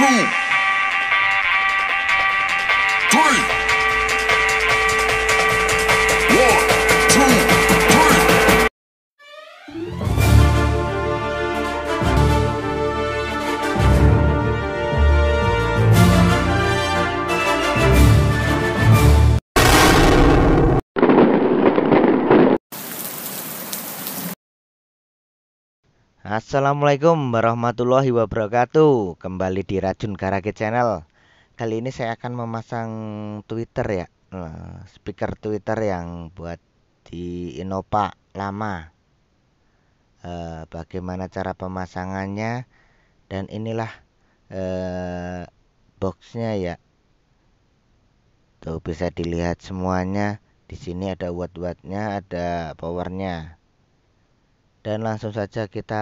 two, three. Assalamualaikum warahmatullahi wabarakatuh Kembali di Rajun Garage Channel Kali ini saya akan memasang Twitter ya eh, Speaker Twitter yang buat di Innova lama eh, Bagaimana cara pemasangannya Dan inilah eh, boxnya ya Tuh bisa dilihat semuanya di sini ada watt-wattnya ada powernya dan langsung saja kita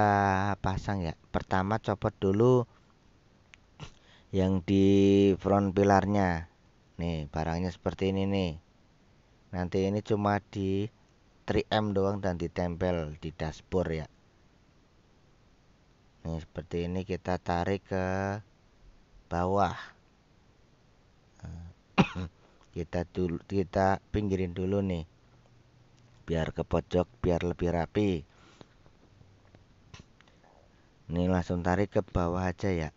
pasang ya pertama copot dulu yang di front pilarnya nih barangnya seperti ini nih nanti ini cuma di 3M doang dan ditempel di dashboard ya nih seperti ini kita tarik ke bawah eh, kita dulu kita pinggirin dulu nih biar ke pojok biar lebih rapi ini langsung tarik ke bawah aja ya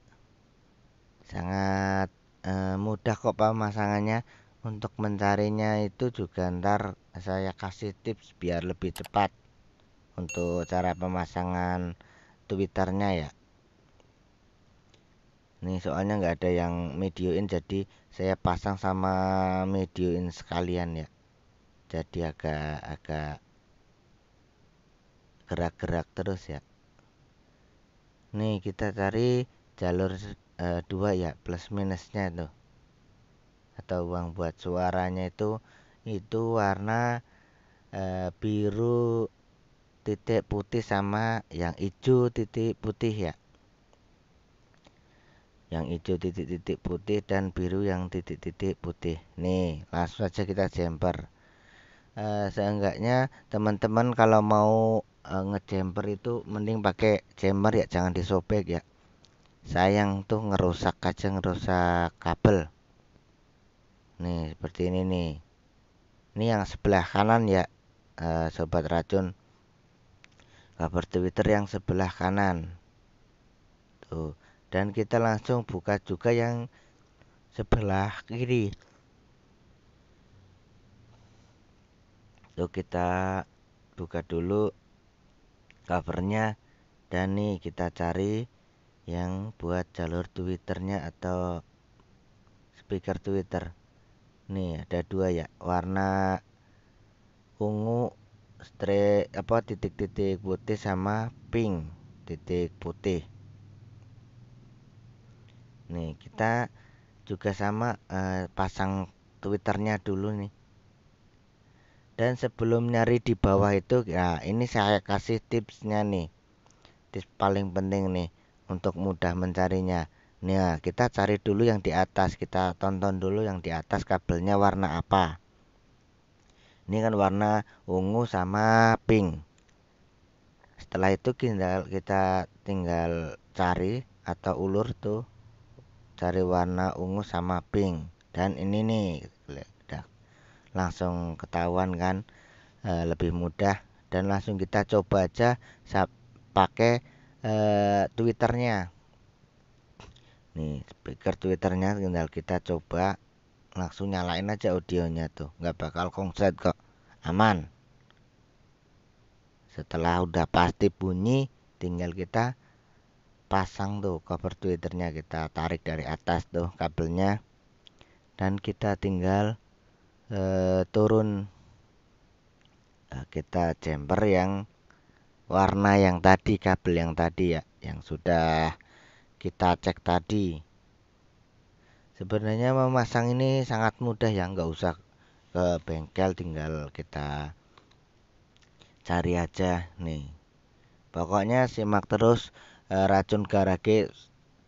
sangat eh, mudah kok pemasangannya untuk mencarinya itu juga ntar saya kasih tips biar lebih cepat untuk cara pemasangan twitternya ya ini soalnya nggak ada yang medioin jadi saya pasang sama medioin sekalian ya jadi agak agak gerak-gerak terus ya nih kita cari jalur e, eh, 2 ya plus minusnya itu atau uang buat suaranya itu itu warna e, biru titik putih sama yang hijau titik putih ya yang hijau titik-titik putih dan biru yang titik-titik putih nih langsung aja kita jumper e, eh, seenggaknya teman-teman kalau mau uh, ngejemper itu mending pakai jemper ya jangan disobek ya sayang tuh ngerusak kacang, ngerusak kabel nih seperti ini nih ini yang sebelah kanan ya uh, sobat racun kabar twitter yang sebelah kanan tuh dan kita langsung buka juga yang sebelah kiri tuh kita buka dulu covernya dan nih kita cari yang buat jalur twitternya atau speaker twitter nih ada dua ya warna ungu strek apa titik-titik putih sama pink titik putih nih kita juga sama eh, pasang twitternya dulu nih dan sebelum nyari di bawah itu ya ini saya kasih tipsnya nih tips paling penting nih untuk mudah mencarinya ya, kita cari dulu yang di atas kita tonton dulu yang di atas kabelnya warna apa ini kan warna ungu sama pink setelah itu kita tinggal cari atau ulur tuh cari warna ungu sama pink dan ini nih langsung ketahuan kan e, lebih mudah dan langsung kita coba aja pakai e, twitternya nih speaker twitternya tinggal kita coba langsung nyalain aja audionya tuh nggak bakal konset kok aman setelah udah pasti bunyi tinggal kita pasang tuh cover twitternya kita tarik dari atas tuh kabelnya dan kita tinggal Eh, turun nah, kita jumper yang warna yang tadi kabel yang tadi ya yang sudah kita cek tadi sebenarnya memasang ini sangat mudah ya nggak usah ke bengkel tinggal kita cari aja nih pokoknya simak terus eh, racun garage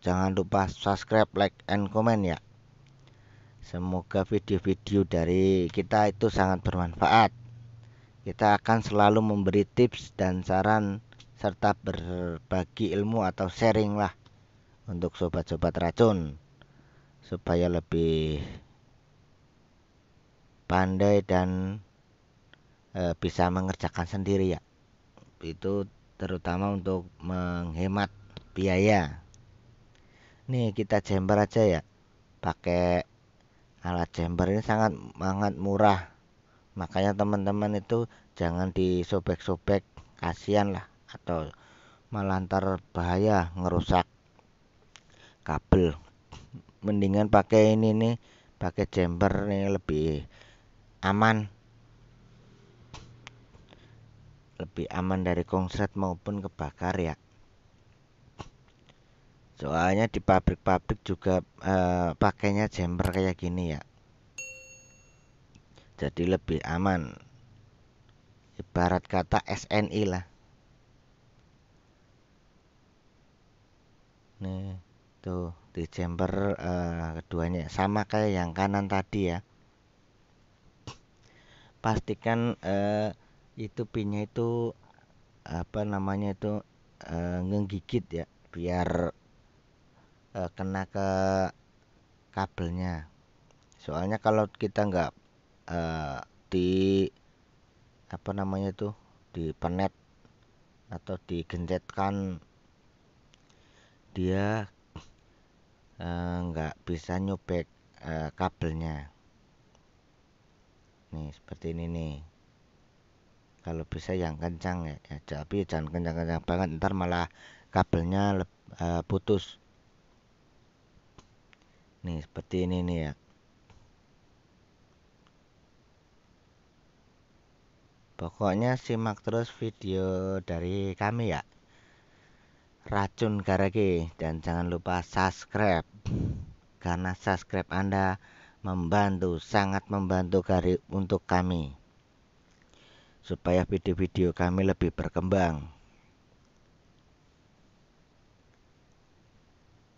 jangan lupa subscribe like and comment ya Semoga video-video dari kita itu sangat bermanfaat. Kita akan selalu memberi tips dan saran serta berbagi ilmu atau sharing lah untuk sobat-sobat racun supaya lebih pandai dan e, bisa mengerjakan sendiri ya. Itu terutama untuk menghemat biaya. Nih kita jember aja ya. Pakai alat chamber ini sangat sangat murah makanya teman-teman itu jangan disobek-sobek kasihan lah atau melantar bahaya ngerusak kabel mendingan pakai ini nih pakai chamber nih lebih aman lebih aman dari kongset maupun kebakar ya soalnya di pabrik-pabrik juga eh, pakainya jumper kayak gini ya jadi lebih aman ibarat kata SNI lah nih tuh di jumper uh, eh, keduanya sama kayak yang kanan tadi ya pastikan uh, itu pinnya itu apa namanya itu uh, ngegigit ya biar Eh, kena ke kabelnya soalnya kalau kita nggak uh, di apa namanya itu di penet atau digencetkan dia eh, nggak bisa nyobek uh, kabelnya nih seperti ini nih kalau bisa yang kencang ya, ya tapi jangan kencang-kencang banget ntar malah kabelnya uh, putus nih seperti ini nih ya pokoknya simak terus video dari kami ya racun garage dan jangan lupa subscribe karena subscribe anda membantu sangat membantu untuk kami supaya video-video kami lebih berkembang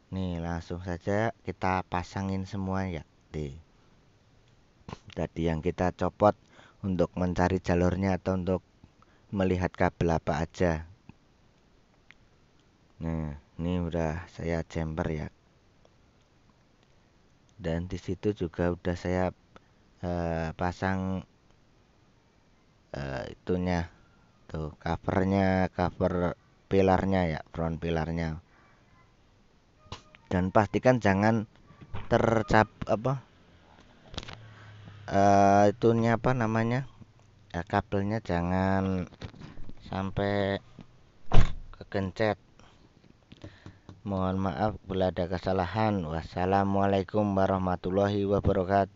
Nih langsung saja kita pasangin semua ya D. Tadi yang kita copot untuk mencari jalurnya atau untuk melihat kabel apa aja. Nah, ini udah saya jumper ya. Dan disitu juga udah saya uh, pasang uh, itunya tuh covernya cover pilarnya ya front pilarnya dan pastikan jangan tercap apa uh, itunya apa namanya ya, kabelnya jangan sampai kekencet. mohon maaf bila ada kesalahan wassalamualaikum warahmatullahi wabarakatuh